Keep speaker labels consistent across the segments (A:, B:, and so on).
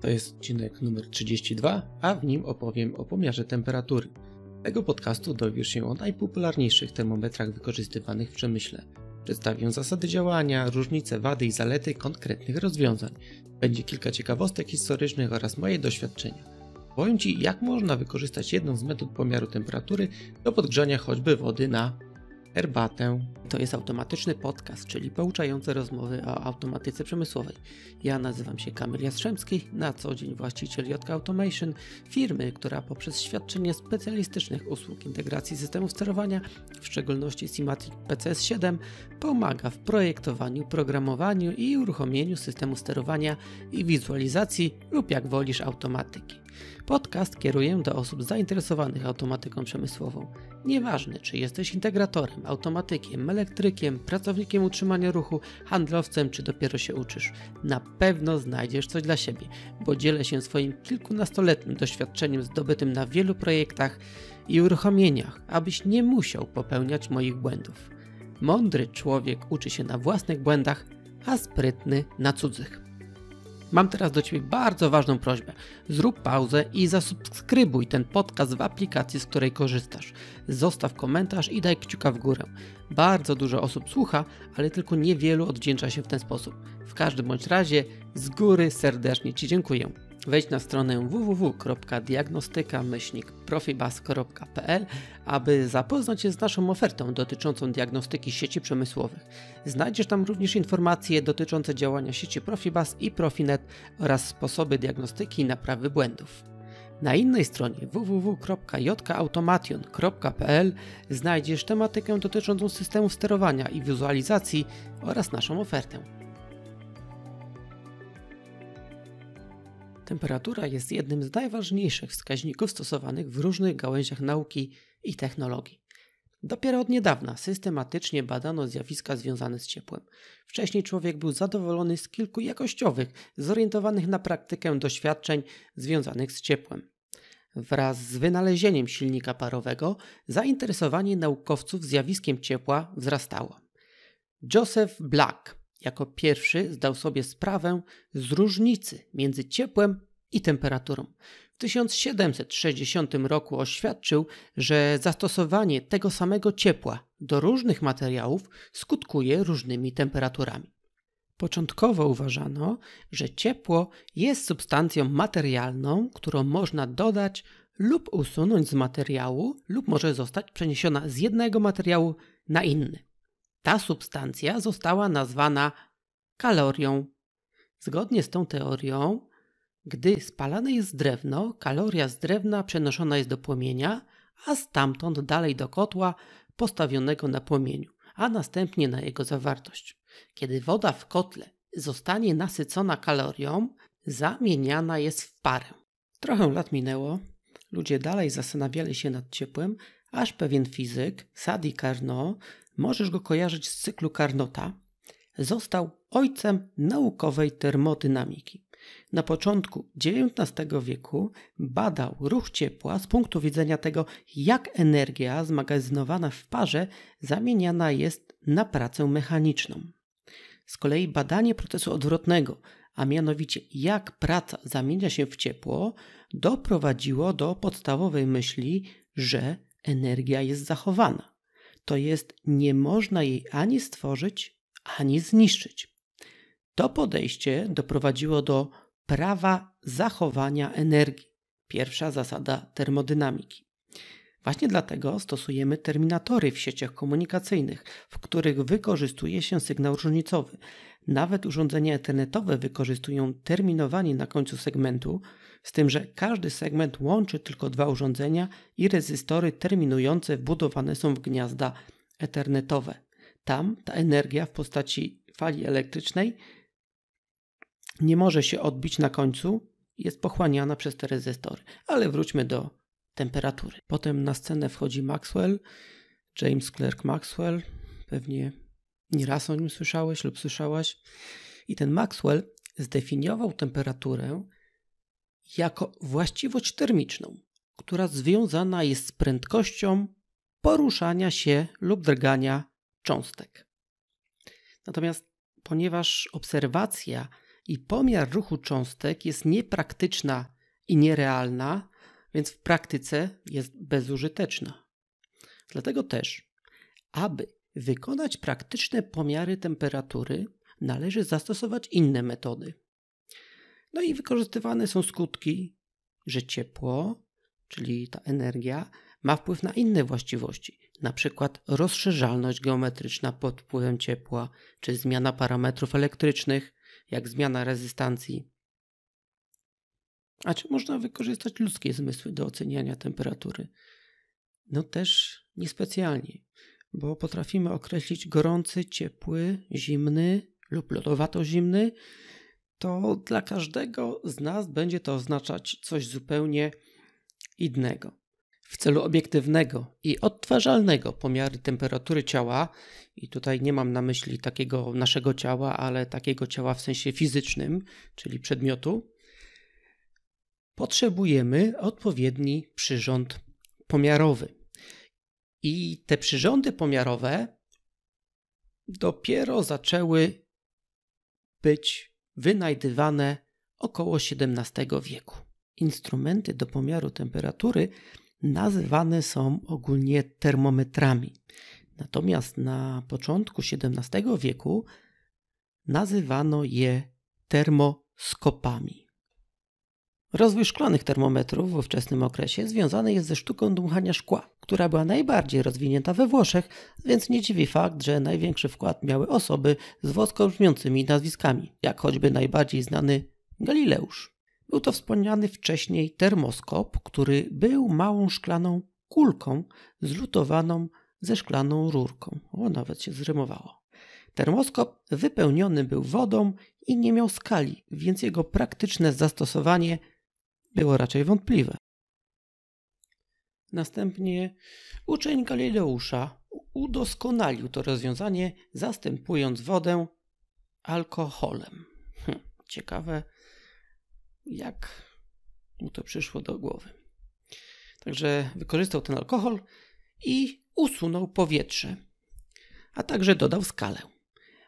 A: To jest odcinek numer 32, a w nim opowiem o pomiarze temperatury. tego podcastu dowiesz się o najpopularniejszych termometrach wykorzystywanych w przemyśle. Przedstawię zasady działania, różnice, wady i zalety konkretnych rozwiązań. Będzie kilka ciekawostek historycznych oraz moje doświadczenia. Powiem Ci, jak można wykorzystać jedną z metod pomiaru temperatury do podgrzania choćby wody na herbatę. To jest automatyczny podcast, czyli pouczające rozmowy o automatyce przemysłowej. Ja nazywam się Kamil Jastrzębski, na co dzień właściciel JK Automation, firmy, która poprzez świadczenie specjalistycznych usług integracji systemów sterowania, w szczególności Simatic PCS7, pomaga w projektowaniu, programowaniu i uruchomieniu systemu sterowania i wizualizacji lub jak wolisz automatyki. Podcast kieruję do osób zainteresowanych automatyką przemysłową. Nieważne, czy jesteś integratorem, automatykiem, elektrykiem, pracownikiem utrzymania ruchu, handlowcem, czy dopiero się uczysz. Na pewno znajdziesz coś dla siebie, bo dzielę się swoim kilkunastoletnim doświadczeniem zdobytym na wielu projektach i uruchomieniach, abyś nie musiał popełniać moich błędów. Mądry człowiek uczy się na własnych błędach, a sprytny na cudzych. Mam teraz do Ciebie bardzo ważną prośbę. Zrób pauzę i zasubskrybuj ten podcast w aplikacji, z której korzystasz. Zostaw komentarz i daj kciuka w górę. Bardzo dużo osób słucha, ale tylko niewielu odwdzięcza się w ten sposób. W każdym bądź razie z góry serdecznie Ci dziękuję wejdź na stronę www.diagnostyka-profibas.pl, aby zapoznać się z naszą ofertą dotyczącą diagnostyki sieci przemysłowych. Znajdziesz tam również informacje dotyczące działania sieci Profibas i Profinet oraz sposoby diagnostyki i naprawy błędów. Na innej stronie www.jautomation.pl znajdziesz tematykę dotyczącą systemu sterowania i wizualizacji oraz naszą ofertę. Temperatura jest jednym z najważniejszych wskaźników stosowanych w różnych gałęziach nauki i technologii. Dopiero od niedawna systematycznie badano zjawiska związane z ciepłem. Wcześniej człowiek był zadowolony z kilku jakościowych, zorientowanych na praktykę doświadczeń związanych z ciepłem. Wraz z wynalezieniem silnika parowego zainteresowanie naukowców zjawiskiem ciepła wzrastało. Joseph Black jako pierwszy zdał sobie sprawę z różnicy między ciepłem i temperaturą. W 1760 roku oświadczył, że zastosowanie tego samego ciepła do różnych materiałów skutkuje różnymi temperaturami. Początkowo uważano, że ciepło jest substancją materialną, którą można dodać lub usunąć z materiału, lub może zostać przeniesiona z jednego materiału na inny. Ta substancja została nazwana kalorią. Zgodnie z tą teorią, gdy spalane jest drewno, kaloria z drewna przenoszona jest do płomienia, a stamtąd dalej do kotła postawionego na płomieniu, a następnie na jego zawartość. Kiedy woda w kotle zostanie nasycona kalorią, zamieniana jest w parę. Trochę lat minęło, ludzie dalej zastanawiali się nad ciepłem, aż pewien fizyk, Sadi Carnot, możesz go kojarzyć z cyklu Carnota, został ojcem naukowej termodynamiki. Na początku XIX wieku badał ruch ciepła z punktu widzenia tego, jak energia zmagazynowana w parze zamieniana jest na pracę mechaniczną. Z kolei badanie procesu odwrotnego, a mianowicie jak praca zamienia się w ciepło, doprowadziło do podstawowej myśli, że energia jest zachowana. To jest, nie można jej ani stworzyć, ani zniszczyć. To podejście doprowadziło do prawa zachowania energii, pierwsza zasada termodynamiki. Właśnie dlatego stosujemy terminatory w sieciach komunikacyjnych, w których wykorzystuje się sygnał różnicowy. Nawet urządzenia internetowe wykorzystują terminowanie na końcu segmentu, z tym, że każdy segment łączy tylko dwa urządzenia i rezystory terminujące wbudowane są w gniazda ethernetowe. Tam ta energia w postaci fali elektrycznej nie może się odbić na końcu, jest pochłaniana przez te rezystory. Ale wróćmy do temperatury. Potem na scenę wchodzi Maxwell, James Clerk Maxwell, pewnie nieraz o nim słyszałeś lub słyszałaś. I ten Maxwell zdefiniował temperaturę jako właściwość termiczną, która związana jest z prędkością poruszania się lub drgania cząstek. Natomiast ponieważ obserwacja i pomiar ruchu cząstek jest niepraktyczna i nierealna, więc w praktyce jest bezużyteczna. Dlatego też, aby wykonać praktyczne pomiary temperatury, należy zastosować inne metody. No i wykorzystywane są skutki, że ciepło, czyli ta energia, ma wpływ na inne właściwości, na przykład rozszerzalność geometryczna pod wpływem ciepła, czy zmiana parametrów elektrycznych, jak zmiana rezystancji. A czy można wykorzystać ludzkie zmysły do oceniania temperatury? No też niespecjalnie, bo potrafimy określić gorący, ciepły, zimny lub lodowato-zimny. To dla każdego z nas będzie to oznaczać coś zupełnie innego. W celu obiektywnego i odtwarzalnego pomiaru temperatury ciała, i tutaj nie mam na myśli takiego naszego ciała, ale takiego ciała w sensie fizycznym, czyli przedmiotu, potrzebujemy odpowiedni przyrząd pomiarowy. I te przyrządy pomiarowe dopiero zaczęły być wynajdywane około XVII wieku. Instrumenty do pomiaru temperatury nazywane są ogólnie termometrami. Natomiast na początku XVII wieku nazywano je termoskopami. Rozwój szklanych termometrów w ówczesnym okresie związany jest ze sztuką dmuchania szkła, która była najbardziej rozwinięta we Włoszech, więc nie dziwi fakt, że największy wkład miały osoby z włosko brzmiącymi nazwiskami, jak choćby najbardziej znany Galileusz. Był to wspomniany wcześniej termoskop, który był małą szklaną kulką zlutowaną ze szklaną rurką. O, nawet się zrymowało. Termoskop wypełniony był wodą i nie miał skali, więc jego praktyczne zastosowanie było raczej wątpliwe. Następnie uczeń Galileusza udoskonalił to rozwiązanie, zastępując wodę alkoholem. Hm, ciekawe, jak mu to przyszło do głowy. Także wykorzystał ten alkohol i usunął powietrze, a także dodał skalę.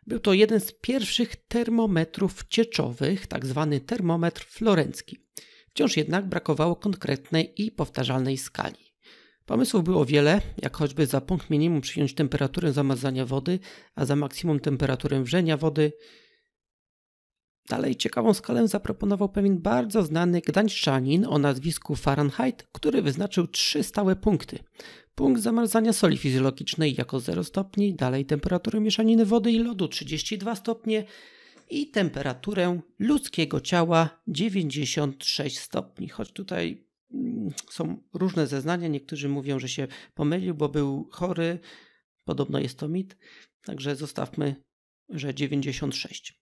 A: Był to jeden z pierwszych termometrów cieczowych, tak zwany termometr florencki. Wciąż jednak brakowało konkretnej i powtarzalnej skali. Pomysłów było wiele, jak choćby za punkt minimum przyjąć temperaturę zamazania wody, a za maksimum temperaturę wrzenia wody, Dalej ciekawą skalę zaproponował pewien bardzo znany gdańszczanin o nazwisku Fahrenheit, który wyznaczył trzy stałe punkty. Punkt zamarzania soli fizjologicznej jako 0 stopni, dalej temperaturę mieszaniny wody i lodu 32 stopnie i temperaturę ludzkiego ciała 96 stopni. Choć tutaj mm, są różne zeznania, niektórzy mówią, że się pomylił, bo był chory. Podobno jest to mit, także zostawmy, że 96.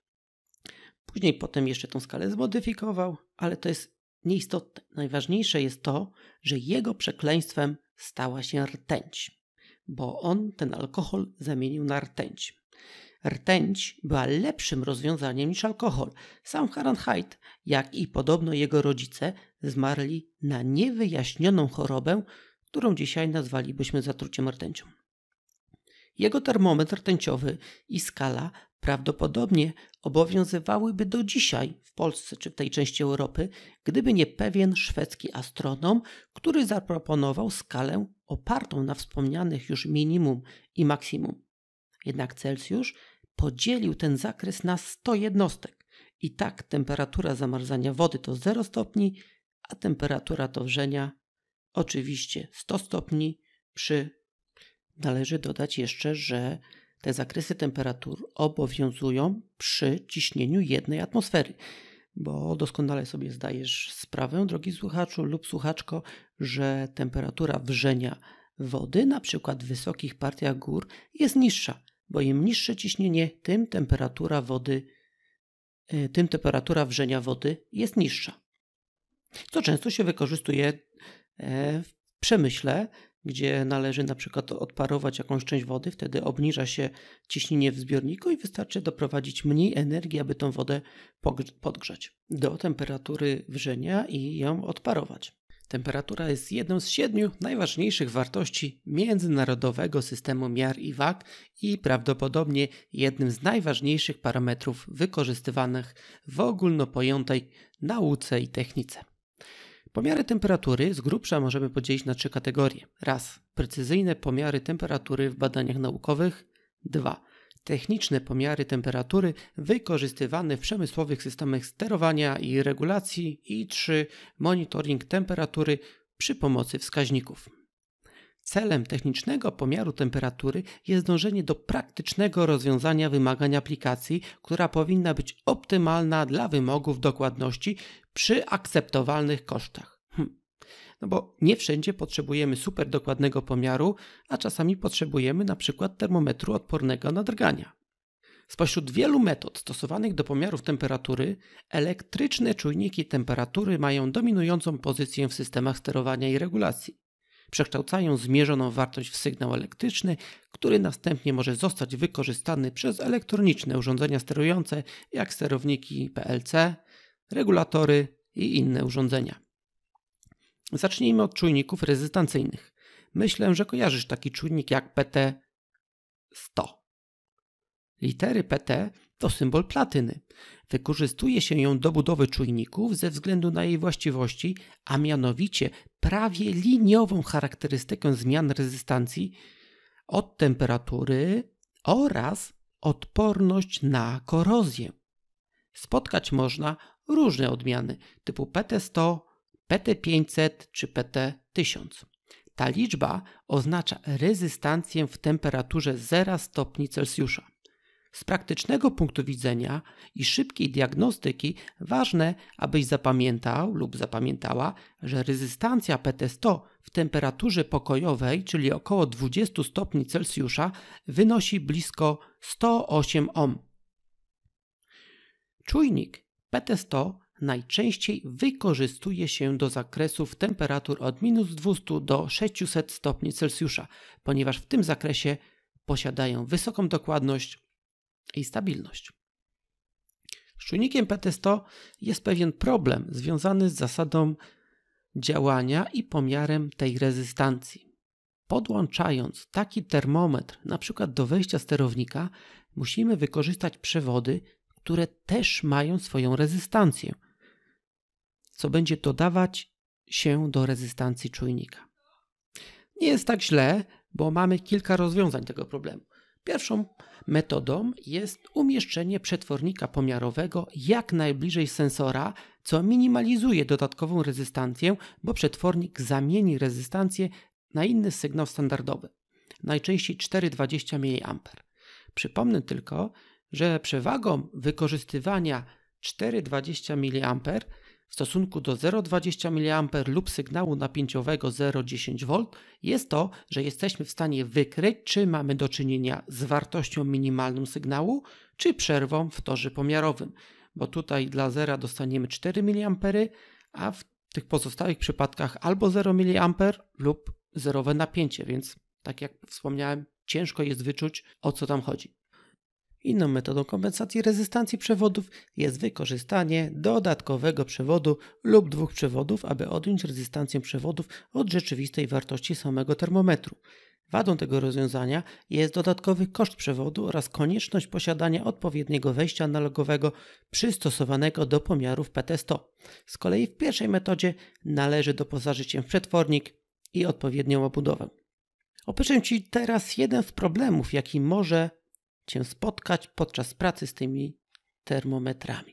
A: Później potem jeszcze tą skalę zmodyfikował, ale to jest nieistotne. Najważniejsze jest to, że jego przekleństwem stała się rtęć, bo on ten alkohol zamienił na rtęć. Rtęć była lepszym rozwiązaniem niż alkohol. Sam Fahrenheit, jak i podobno jego rodzice, zmarli na niewyjaśnioną chorobę, którą dzisiaj nazwalibyśmy zatruciem rtęcią. Jego termometr rtęciowy i skala prawdopodobnie obowiązywałyby do dzisiaj w Polsce czy w tej części Europy, gdyby nie pewien szwedzki astronom, który zaproponował skalę opartą na wspomnianych już minimum i maksimum. Jednak Celsjusz podzielił ten zakres na 100 jednostek i tak temperatura zamarzania wody to 0 stopni, a temperatura tożenia oczywiście 100 stopni przy Należy dodać jeszcze, że te zakresy temperatur obowiązują przy ciśnieniu jednej atmosfery. Bo doskonale sobie zdajesz sprawę, drogi słuchaczu lub słuchaczko, że temperatura wrzenia wody, na przykład w wysokich partiach gór, jest niższa, bo im niższe ciśnienie, tym temperatura wody, e, tym temperatura wrzenia wody jest niższa. Co często się wykorzystuje e, w przemyśle gdzie należy na przykład odparować jakąś część wody, wtedy obniża się ciśnienie w zbiorniku i wystarczy doprowadzić mniej energii, aby tą wodę podgrzać do temperatury wrzenia i ją odparować. Temperatura jest jedną z siedmiu najważniejszych wartości międzynarodowego systemu miar i wag i prawdopodobnie jednym z najważniejszych parametrów wykorzystywanych w ogólnopojętej nauce i technice. Pomiary temperatury z grubsza możemy podzielić na trzy kategorie. Raz, precyzyjne pomiary temperatury w badaniach naukowych. Dwa, techniczne pomiary temperatury wykorzystywane w przemysłowych systemach sterowania i regulacji. I trzy, monitoring temperatury przy pomocy wskaźników. Celem technicznego pomiaru temperatury jest dążenie do praktycznego rozwiązania wymagań aplikacji, która powinna być optymalna dla wymogów dokładności przy akceptowalnych kosztach. Hm. No bo nie wszędzie potrzebujemy super dokładnego pomiaru, a czasami potrzebujemy na przykład termometru odpornego na drgania. Spośród wielu metod stosowanych do pomiarów temperatury, elektryczne czujniki temperatury mają dominującą pozycję w systemach sterowania i regulacji przekształcają zmierzoną wartość w sygnał elektryczny, który następnie może zostać wykorzystany przez elektroniczne urządzenia sterujące, jak sterowniki PLC, regulatory i inne urządzenia. Zacznijmy od czujników rezystancyjnych. Myślę, że kojarzysz taki czujnik jak PT100. Litery PT to symbol platyny. Wykorzystuje się ją do budowy czujników ze względu na jej właściwości, a mianowicie prawie liniową charakterystykę zmian rezystancji od temperatury oraz odporność na korozję. Spotkać można różne odmiany typu PT100, PT500 czy PT1000. Ta liczba oznacza rezystancję w temperaturze 0 stopni Celsjusza. Z praktycznego punktu widzenia i szybkiej diagnostyki ważne, abyś zapamiętał lub zapamiętała, że rezystancja PT100 w temperaturze pokojowej, czyli około 20 stopni Celsjusza, wynosi blisko 108 ohm. Czujnik PT100 najczęściej wykorzystuje się do zakresów temperatur od minus 200 do 600 stopni Celsjusza, ponieważ w tym zakresie posiadają wysoką dokładność, i stabilność. Z czujnikiem PT100 jest pewien problem związany z zasadą działania i pomiarem tej rezystancji. Podłączając taki termometr np. do wejścia sterownika, musimy wykorzystać przewody, które też mają swoją rezystancję, co będzie dodawać się do rezystancji czujnika. Nie jest tak źle, bo mamy kilka rozwiązań tego problemu. Pierwszą metodą jest umieszczenie przetwornika pomiarowego jak najbliżej sensora, co minimalizuje dodatkową rezystancję, bo przetwornik zamieni rezystancję na inny sygnał standardowy, najczęściej 420 mA. Przypomnę tylko, że przewagą wykorzystywania 420 mA w stosunku do 0,20 mA lub sygnału napięciowego 0,10 V jest to, że jesteśmy w stanie wykryć, czy mamy do czynienia z wartością minimalną sygnału, czy przerwą w torze pomiarowym, bo tutaj dla zera dostaniemy 4 mA, a w tych pozostałych przypadkach albo 0 mA lub zerowe napięcie, więc tak jak wspomniałem, ciężko jest wyczuć o co tam chodzi. Inną metodą kompensacji rezystancji przewodów jest wykorzystanie dodatkowego przewodu lub dwóch przewodów, aby odjąć rezystancję przewodów od rzeczywistej wartości samego termometru. Wadą tego rozwiązania jest dodatkowy koszt przewodu oraz konieczność posiadania odpowiedniego wejścia analogowego przystosowanego do pomiarów PT100. Z kolei w pierwszej metodzie należy doposażyć się w przetwornik i odpowiednią obudowę. Opiszę Ci teraz jeden z problemów, jaki może Cię spotkać podczas pracy z tymi termometrami.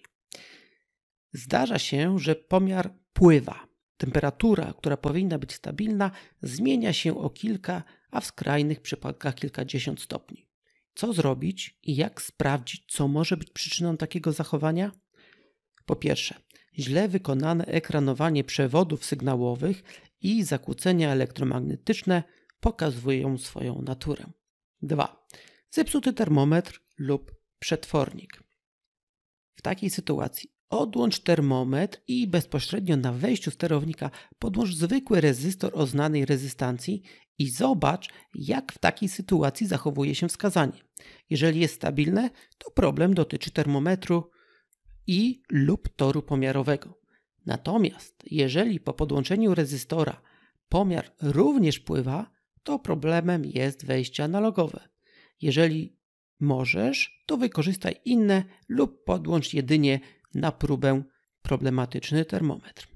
A: Zdarza się, że pomiar pływa. Temperatura, która powinna być stabilna, zmienia się o kilka, a w skrajnych przypadkach kilkadziesiąt stopni. Co zrobić i jak sprawdzić, co może być przyczyną takiego zachowania? Po pierwsze, źle wykonane ekranowanie przewodów sygnałowych i zakłócenia elektromagnetyczne pokazują swoją naturę. 2 zepsuty termometr lub przetwornik. W takiej sytuacji odłącz termometr i bezpośrednio na wejściu sterownika podłącz zwykły rezystor o znanej rezystancji i zobacz, jak w takiej sytuacji zachowuje się wskazanie. Jeżeli jest stabilne, to problem dotyczy termometru i lub toru pomiarowego. Natomiast jeżeli po podłączeniu rezystora pomiar również pływa, to problemem jest wejście analogowe. Jeżeli możesz, to wykorzystaj inne lub podłącz jedynie na próbę problematyczny termometr.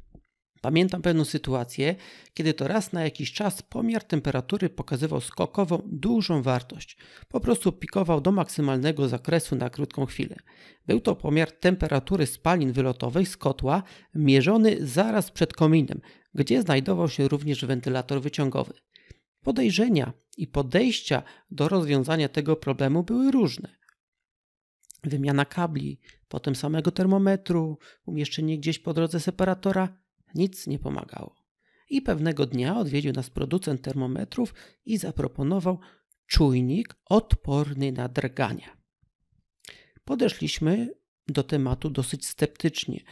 A: Pamiętam pewną sytuację, kiedy to raz na jakiś czas pomiar temperatury pokazywał skokową, dużą wartość. Po prostu pikował do maksymalnego zakresu na krótką chwilę. Był to pomiar temperatury spalin wylotowej z kotła, mierzony zaraz przed kominem, gdzie znajdował się również wentylator wyciągowy. Podejrzenia i podejścia do rozwiązania tego problemu były różne. Wymiana kabli, potem samego termometru, umieszczenie gdzieś po drodze separatora nic nie pomagało. I pewnego dnia odwiedził nas producent termometrów i zaproponował czujnik odporny na drgania. Podeszliśmy do tematu dosyć sceptycznie,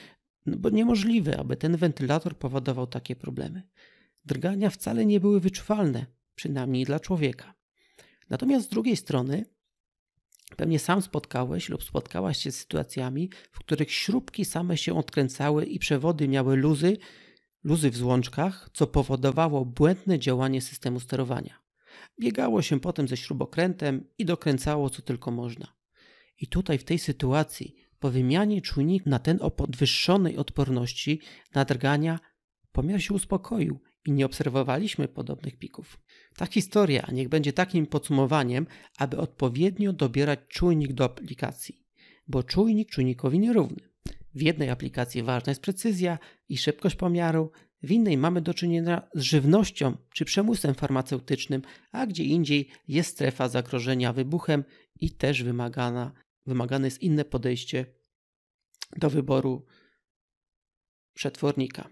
A: no bo niemożliwe, aby ten wentylator powodował takie problemy. Drgania wcale nie były wyczuwalne, przynajmniej dla człowieka. Natomiast z drugiej strony, pewnie sam spotkałeś lub spotkałaś się z sytuacjami, w których śrubki same się odkręcały i przewody miały luzy, luzy w złączkach, co powodowało błędne działanie systemu sterowania. Biegało się potem ze śrubokrętem i dokręcało co tylko można. I tutaj w tej sytuacji po wymianie czujnik na ten o podwyższonej odporności na drgania pomiar się uspokoił i nie obserwowaliśmy podobnych pików. Ta historia niech będzie takim podsumowaniem, aby odpowiednio dobierać czujnik do aplikacji, bo czujnik czujnikowi nierówny. W jednej aplikacji ważna jest precyzja i szybkość pomiaru, w innej mamy do czynienia z żywnością czy przemysłem farmaceutycznym, a gdzie indziej jest strefa zagrożenia wybuchem i też wymagana, wymagane jest inne podejście do wyboru przetwornika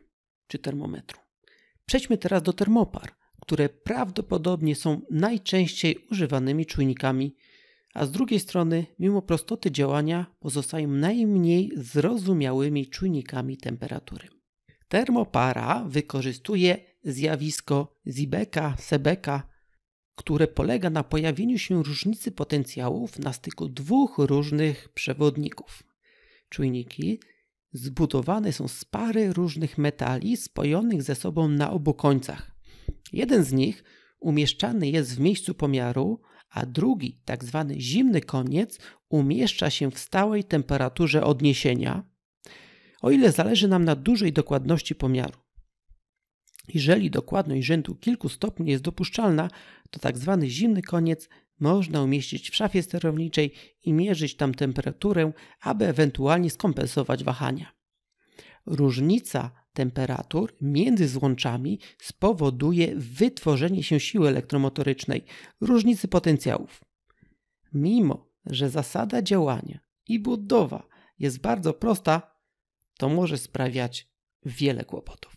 A: czy termometru. Przejdźmy teraz do termopar które prawdopodobnie są najczęściej używanymi czujnikami, a z drugiej strony, mimo prostoty działania, pozostają najmniej zrozumiałymi czujnikami temperatury. Termopara wykorzystuje zjawisko Zibeka, Sebeka, które polega na pojawieniu się różnicy potencjałów na styku dwóch różnych przewodników. Czujniki zbudowane są z pary różnych metali spojonych ze sobą na obu końcach. Jeden z nich umieszczany jest w miejscu pomiaru, a drugi, tak zwany zimny koniec, umieszcza się w stałej temperaturze odniesienia, o ile zależy nam na dużej dokładności pomiaru. Jeżeli dokładność rzędu kilku stopni jest dopuszczalna, to tak zwany zimny koniec można umieścić w szafie sterowniczej i mierzyć tam temperaturę, aby ewentualnie skompensować wahania. Różnica temperatur między złączami spowoduje wytworzenie się siły elektromotorycznej, różnicy potencjałów. Mimo, że zasada działania i budowa jest bardzo prosta, to może sprawiać wiele kłopotów.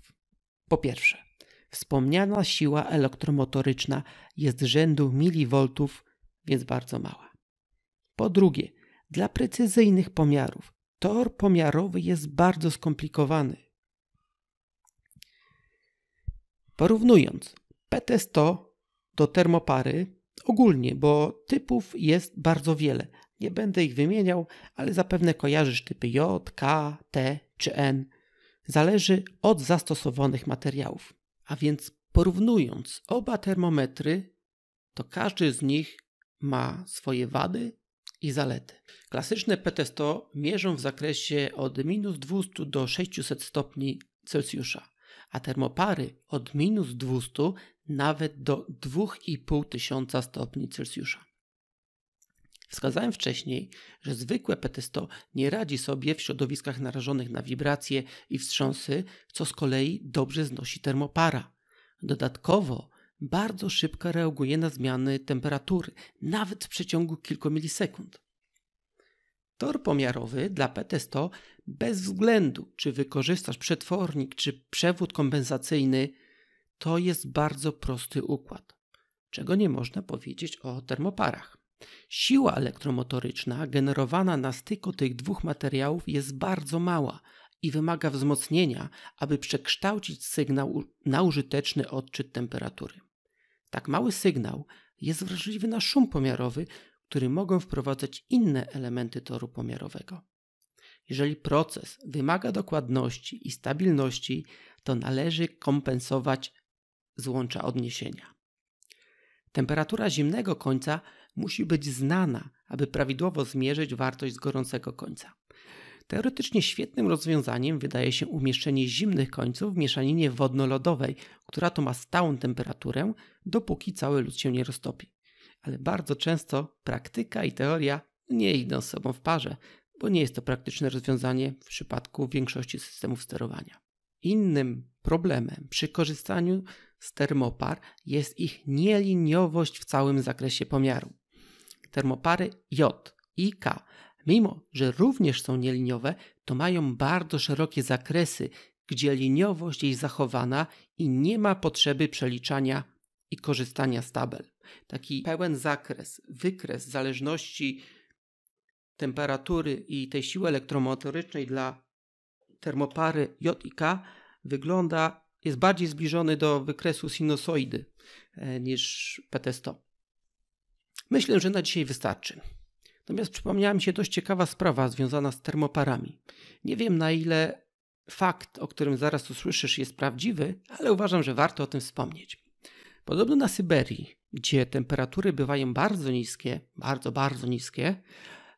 A: Po pierwsze, wspomniana siła elektromotoryczna jest rzędu miliwoltów, więc bardzo mała. Po drugie, dla precyzyjnych pomiarów Tor pomiarowy jest bardzo skomplikowany. Porównując PTS-100 do termopary ogólnie, bo typów jest bardzo wiele. Nie będę ich wymieniał, ale zapewne kojarzysz typy J, K, T czy N. Zależy od zastosowanych materiałów. A więc porównując oba termometry, to każdy z nich ma swoje wady i zalety. Klasyczne PT100 mierzą w zakresie od minus 200 do 600 stopni Celsjusza, a termopary od minus 200 nawet do 2500 stopni Celsjusza. Wskazałem wcześniej, że zwykłe PT100 nie radzi sobie w środowiskach narażonych na wibracje i wstrząsy, co z kolei dobrze znosi termopara. Dodatkowo bardzo szybko reaguje na zmiany temperatury, nawet w przeciągu kilku milisekund. Tor pomiarowy dla PT100, bez względu, czy wykorzystasz przetwornik, czy przewód kompensacyjny, to jest bardzo prosty układ, czego nie można powiedzieć o termoparach. Siła elektromotoryczna generowana na styku tych dwóch materiałów jest bardzo mała i wymaga wzmocnienia, aby przekształcić sygnał na użyteczny odczyt temperatury. Tak mały sygnał jest wrażliwy na szum pomiarowy, który mogą wprowadzać inne elementy toru pomiarowego. Jeżeli proces wymaga dokładności i stabilności, to należy kompensować złącza odniesienia. Temperatura zimnego końca musi być znana, aby prawidłowo zmierzyć wartość z gorącego końca. Teoretycznie świetnym rozwiązaniem wydaje się umieszczenie zimnych końców w mieszaninie wodno-lodowej, która to ma stałą temperaturę, dopóki cały lód się nie roztopi. Ale bardzo często praktyka i teoria nie idą z sobą w parze, bo nie jest to praktyczne rozwiązanie w przypadku większości systemów sterowania. Innym problemem przy korzystaniu z termopar jest ich nieliniowość w całym zakresie pomiaru. Termopary J i K Mimo, że również są nieliniowe, to mają bardzo szerokie zakresy, gdzie liniowość jest zachowana i nie ma potrzeby przeliczania i korzystania z tabel. Taki pełen zakres, wykres zależności temperatury i tej siły elektromotorycznej dla termopary J i K wygląda, jest bardziej zbliżony do wykresu sinusoidy e, niż PT100. Myślę, że na dzisiaj wystarczy. Natomiast przypomniała mi się dość ciekawa sprawa związana z termoparami. Nie wiem na ile fakt, o którym zaraz usłyszysz, jest prawdziwy, ale uważam, że warto o tym wspomnieć. Podobno na Syberii, gdzie temperatury bywają bardzo niskie, bardzo, bardzo niskie,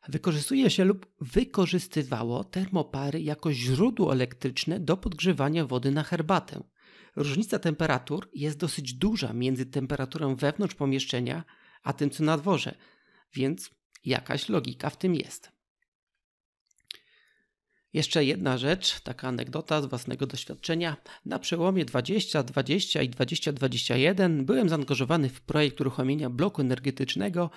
A: wykorzystuje się lub wykorzystywało termopary jako źródło elektryczne do podgrzewania wody na herbatę. Różnica temperatur jest dosyć duża między temperaturą wewnątrz pomieszczenia a tym, co na dworze, więc Jakaś logika w tym jest. Jeszcze jedna rzecz, taka anegdota z własnego doświadczenia. Na przełomie 2020 i 2021 byłem zaangażowany w projekt uruchomienia bloku energetycznego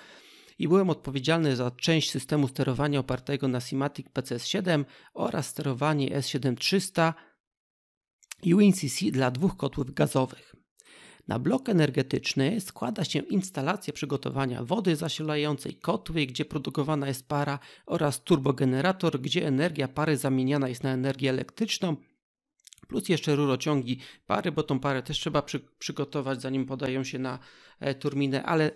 A: i byłem odpowiedzialny za część systemu sterowania opartego na Simatic PCS7 oraz sterowanie S7300 i WinCC dla dwóch kotłów gazowych. Na blok energetyczny składa się instalacja przygotowania wody zasilającej, kotły, gdzie produkowana jest para oraz turbogenerator, gdzie energia pary zamieniana jest na energię elektryczną, plus jeszcze rurociągi pary, bo tą parę też trzeba przy, przygotować, zanim podają się na e, turbinę, ale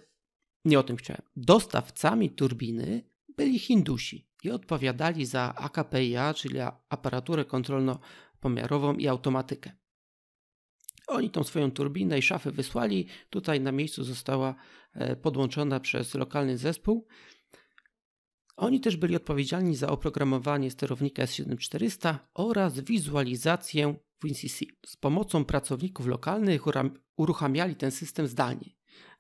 A: nie o tym chciałem. Dostawcami turbiny byli Hindusi i odpowiadali za AKPIA, czyli aparaturę kontrolno-pomiarową i automatykę. Oni tą swoją turbinę i szafę wysłali. Tutaj na miejscu została e, podłączona przez lokalny zespół. Oni też byli odpowiedzialni za oprogramowanie sterownika S7400 oraz wizualizację WinCC. Z pomocą pracowników lokalnych uruchamiali ten system zdalnie.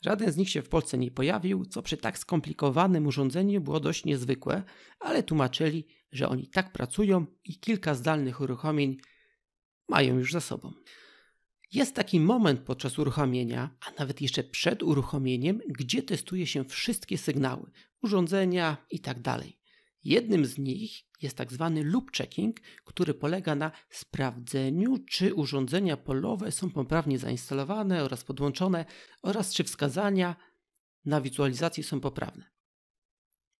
A: Żaden z nich się w Polsce nie pojawił, co przy tak skomplikowanym urządzeniu było dość niezwykłe, ale tłumaczyli, że oni tak pracują i kilka zdalnych uruchomień mają już za sobą. Jest taki moment podczas uruchomienia, a nawet jeszcze przed uruchomieniem, gdzie testuje się wszystkie sygnały, urządzenia itd. Tak Jednym z nich jest tak zwany loop checking, który polega na sprawdzeniu, czy urządzenia polowe są poprawnie zainstalowane oraz podłączone oraz czy wskazania na wizualizacji są poprawne.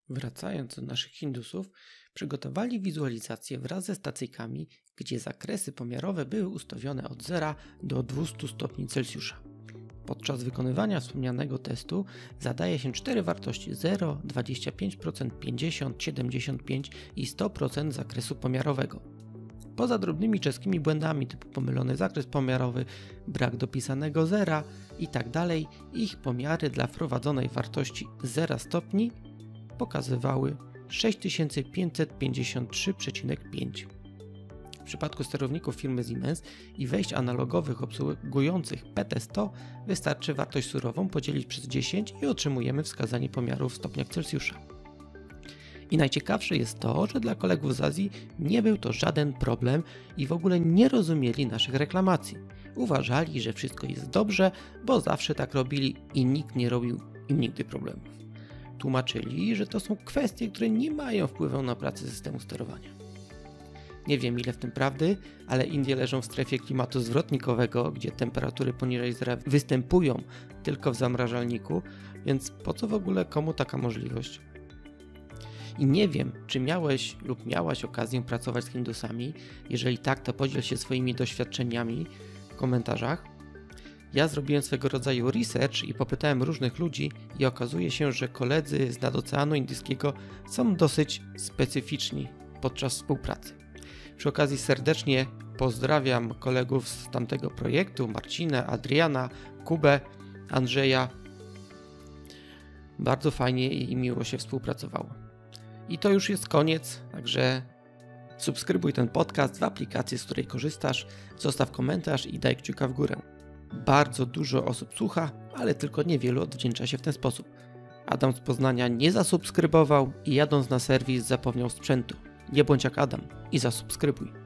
A: Wracając do naszych Hindusów, Przygotowali wizualizację wraz ze stacyjkami, gdzie zakresy pomiarowe były ustawione od 0 do 200 stopni Celsjusza. Podczas wykonywania wspomnianego testu zadaje się cztery wartości 0, 25%, 50, 75 i 100% zakresu pomiarowego. Poza drobnymi czeskimi błędami typu pomylony zakres pomiarowy, brak dopisanego zera itd., tak ich pomiary dla wprowadzonej wartości 0 stopni pokazywały 6553,5. W przypadku sterowników firmy Siemens i wejść analogowych obsługujących PT100 wystarczy wartość surową podzielić przez 10 i otrzymujemy wskazanie pomiaru w stopniach Celsjusza. I najciekawsze jest to, że dla kolegów z Azji nie był to żaden problem i w ogóle nie rozumieli naszych reklamacji. Uważali, że wszystko jest dobrze, bo zawsze tak robili i nikt nie robił im nigdy problemów tłumaczyli, że to są kwestie, które nie mają wpływu na pracę systemu sterowania. Nie wiem ile w tym prawdy, ale Indie leżą w strefie klimatu zwrotnikowego, gdzie temperatury poniżej zera występują tylko w zamrażalniku, więc po co w ogóle komu taka możliwość? I nie wiem, czy miałeś lub miałaś okazję pracować z Hindusami. Jeżeli tak, to podziel się swoimi doświadczeniami w komentarzach. Ja zrobiłem swego rodzaju research i popytałem różnych ludzi i okazuje się, że koledzy z nadoceanu indyjskiego są dosyć specyficzni podczas współpracy. Przy okazji serdecznie pozdrawiam kolegów z tamtego projektu, Marcinę, Adriana, Kubę, Andrzeja. Bardzo fajnie i miło się współpracowało. I to już jest koniec, także subskrybuj ten podcast w aplikacji, z której korzystasz, zostaw komentarz i daj kciuka w górę. Bardzo dużo osób słucha, ale tylko niewielu odwdzięcza się w ten sposób. Adam z Poznania nie zasubskrybował i jadąc na serwis zapomniał sprzętu. Nie bądź jak Adam i zasubskrybuj.